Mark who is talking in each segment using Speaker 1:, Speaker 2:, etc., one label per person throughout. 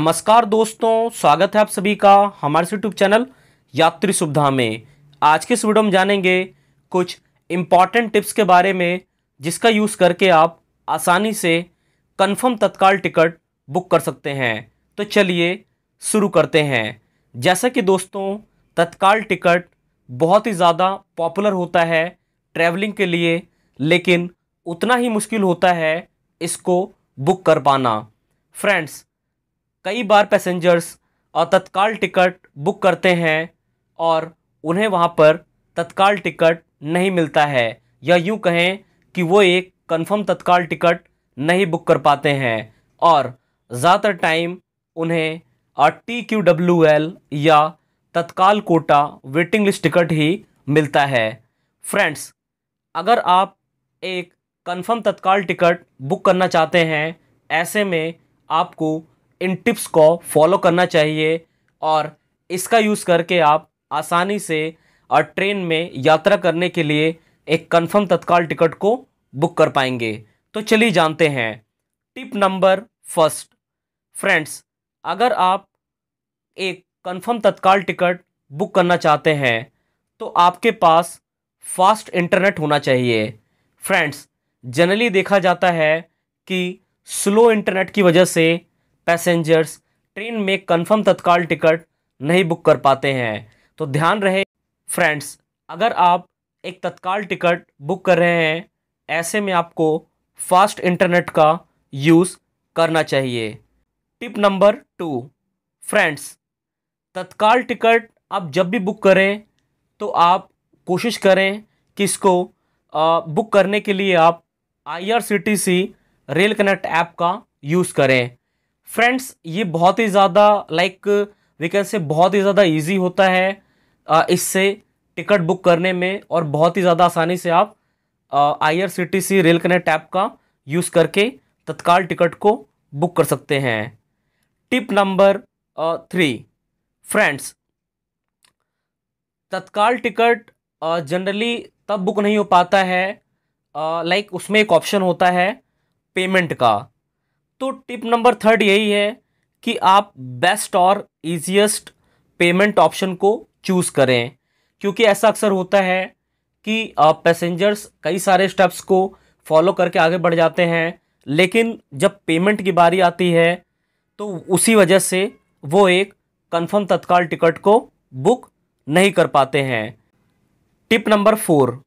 Speaker 1: नमस्कार दोस्तों स्वागत है आप सभी का हमारे यूट्यूब चैनल यात्री सुविधा में आज के इस वीडियो में जानेंगे कुछ इम्पॉर्टेंट टिप्स के बारे में जिसका यूज़ करके आप आसानी से कन्फर्म तत्काल टिकट बुक कर सकते हैं तो चलिए शुरू करते हैं जैसा कि दोस्तों तत्काल टिकट बहुत ही ज़्यादा पॉपुलर होता है ट्रैवलिंग के लिए लेकिन उतना ही मुश्किल होता है इसको बुक कर पाना फ्रेंड्स कई बार पैसेंजर्स तत्काल टिकट बुक करते हैं और उन्हें वहाँ पर तत्काल टिकट नहीं मिलता है या यूँ कहें कि वो एक कंफर्म तत्काल टिकट नहीं बुक कर पाते हैं और ज़्यादातर टाइम उन्हें टी क्यू डब्ल्यू एल या tatkal quota waiting list ticket ही मिलता है फ्रेंड्स अगर आप एक कंफर्म तत्काल टिकट बुक करना चाहते हैं ऐसे में आपको इन टिप्स को फॉलो करना चाहिए और इसका यूज़ करके आप आसानी से और ट्रेन में यात्रा करने के लिए एक कंफर्म तत्काल टिकट को बुक कर पाएंगे तो चलिए जानते हैं टिप नंबर फर्स्ट फ्रेंड्स अगर आप एक कंफर्म तत्काल टिकट बुक करना चाहते हैं तो आपके पास फास्ट इंटरनेट होना चाहिए फ्रेंड्स जनरली देखा जाता है कि स्लो इंटरनेट की वजह से पैसेंजर्स ट्रेन में कंफर्म तत्काल टिकट नहीं बुक कर पाते हैं तो ध्यान रहे फ्रेंड्स अगर आप एक तत्काल टिकट बुक कर रहे हैं ऐसे में आपको फास्ट इंटरनेट का यूज़ करना चाहिए tip number two friends tatkal ticket आप जब भी बुक करें तो आप कोशिश करें कि इसको बुक करने के लिए आप आईआरसीटीसी रेल कनेक्ट ऐप का यूज़ करें फ्रेंड्स ये बहुत ही ज़्यादा लाइक वी कैन से बहुत ही ज़्यादा ईजी होता है इससे टिकट बुक करने में और बहुत ही ज़्यादा आसानी से आप I R C T C rail connect app का यूज़ करके तत्काल टिकट को बुक कर सकते हैं tip number three friends tatkal ticket generally तब बुक नहीं हो पाता है लाइक उसमें एक ऑप्शन होता है पेमेंट का तो टिप नंबर थर्ड यही है कि आप बेस्ट और ईजिएस्ट पेमेंट ऑप्शन को चूज़ करें क्योंकि ऐसा अक्सर होता है कि पैसेंजर्स कई सारे स्टेप्स को फॉलो करके आगे बढ़ जाते हैं लेकिन जब पेमेंट की बारी आती है तो उसी वजह से वो एक कंफर्म तत्काल टिकट को बुक नहीं कर पाते हैं tip number four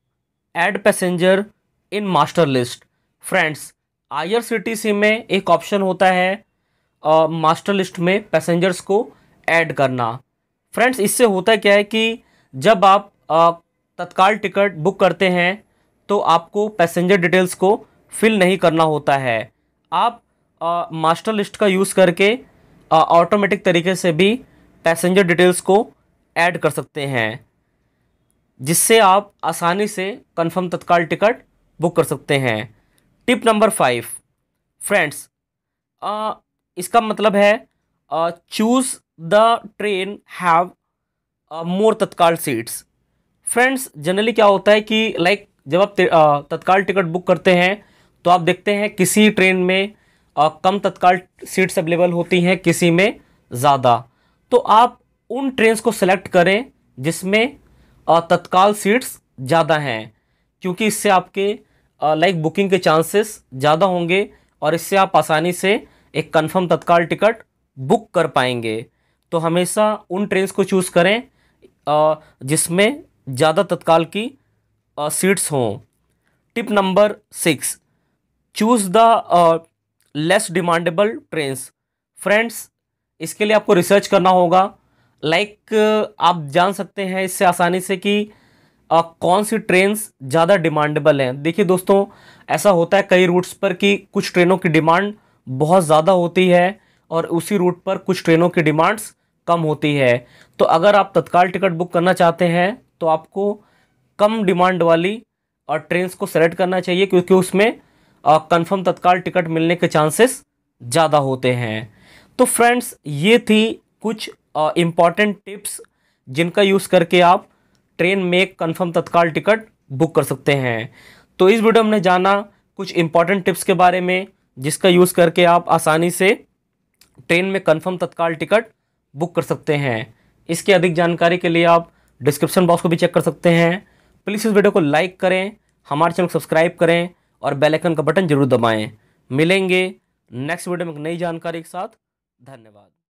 Speaker 1: add passenger in master list friends IRCTC में एक ऑप्शन होता है मास्टर लिस्ट में पैसेंजर्स को ऐड करना फ्रेंड्स इससे होता क्या है कि जब आप तत्काल टिकट बुक करते हैं तो आपको पैसेंजर डिटेल्स को फिल नहीं करना होता है आप मास्टर मास्टर लिस्ट का यूज़ करके ऑटोमेटिक तरीके से भी पैसेंजर डिटेल्स को ऐड कर सकते हैं जिससे आप आसानी से कंफर्म तत्काल टिकट बुक कर सकते हैं टिप नंबर फाइव फ्रेंड्स इसका मतलब है choose the train have more tatkal seats friends generally क्या होता है कि लाइक like, जब आप तत्काल टिकट बुक करते हैं तो आप देखते हैं किसी ट्रेन में आ, कम तत्काल सीट्स अवेलेबल होती हैं किसी में ज़्यादा तो आप उन ट्रेन्स को सिलेक्ट करें जिसमें तत्काल सीट्स ज़्यादा हैं क्योंकि इससे आपके लाइक बुकिंग के चांसेस ज़्यादा होंगे और इससे आप आसानी से एक कंफर्म तत्काल टिकट बुक कर पाएंगे तो हमेशा उन ट्रेन्स को चूज़ करें जिसमें ज़्यादा तत्काल की सीट्स हों tip number six choose the less demandable trains friends इसके लिए आपको रिसर्च करना होगा लाइक like, आप जान सकते हैं इससे आसानी से कि आ, कौन सी ट्रेन ज़्यादा डिमांडेबल हैं देखिए दोस्तों ऐसा होता है कई रूट्स पर कि कुछ ट्रेनों की डिमांड बहुत ज़्यादा होती है और उसी रूट पर कुछ ट्रेनों की डिमांड्स कम होती है तो अगर आप तत्काल टिकट बुक करना चाहते हैं तो आपको कम डिमांड वाली और ट्रेन्स को सेलेक्ट करना चाहिए क्योंकि उसमें कंफर्म तत्काल टिकट मिलने के चांसेस ज़्यादा होते हैं तो फ्रेंड्स ये थी कुछ इम्पॉर्टेंट टिप्स जिनका यूज़ करके आप ट्रेन में कन्फर्म तत्काल टिकट बुक कर सकते हैं तो इस वीडियो हमने जाना कुछ इंपॉर्टेंट टिप्स के बारे में जिसका यूज़ करके आप आसानी से ट्रेन में कन्फर्म तत्काल टिकट बुक कर सकते हैं इसके अधिक जानकारी के लिए आप डिस्क्रिप्शन बॉक्स को भी चेक कर सकते हैं प्लीज़ इस वीडियो को लाइक करें हमारे चैनल को सब्सक्राइब करें और बेल आइकन का बटन जरूर दबाएं मिलेंगे नेक्स्ट वीडियो में नई जानकारी के साथ धन्यवाद